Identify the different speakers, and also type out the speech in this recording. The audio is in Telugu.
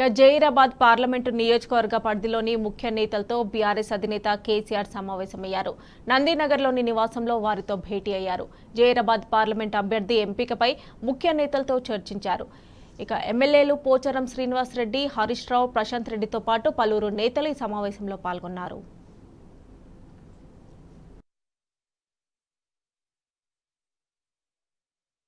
Speaker 1: ఇక జైరాబాద్ పార్లమెంటు నియోజకవర్గ పరిధిలోని ముఖ్య నేతలతో బీఆర్ఎస్ అధినేత కేసీఆర్ సమావేశమయ్యారు నందీనగర్లోని నివాసంలో వారితో భేటీ అయ్యారు జైరాబాద్ పార్లమెంట్ అభ్యర్థి ఎంపికపై ముఖ్య నేతలతో చర్చించారు ఇక ఎమ్మెల్యేలు పోచారం శ్రీనివాసరెడ్డి హరీష్ రావు ప్రశాంత్ రెడ్డితో పాటు పలువురు నేతలు ఈ సమావేశంలో పాల్గొన్నారు